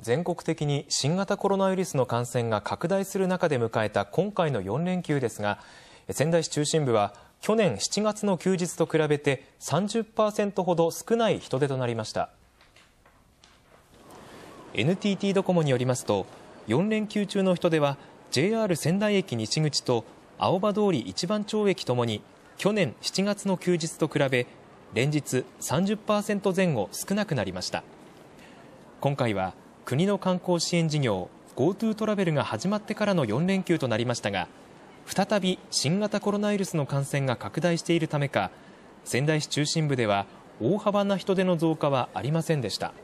全国的に新型コロナウイルスの感染が拡大する中で迎えた今回の4連休ですが仙台市中心部は去年7月の休日と比べて30%ほど少ない人出となりました NTT ドコモによりますと4連休中の人出は JR 仙台駅西口と青葉通り一番町駅ともに去年7月の休日と比べ連日30%前後少なくなりました今回は国の観光支援事業 GoTo トラベルが始まってからの4連休となりましたが再び新型コロナウイルスの感染が拡大しているためか仙台市中心部では大幅な人出の増加はありませんでした。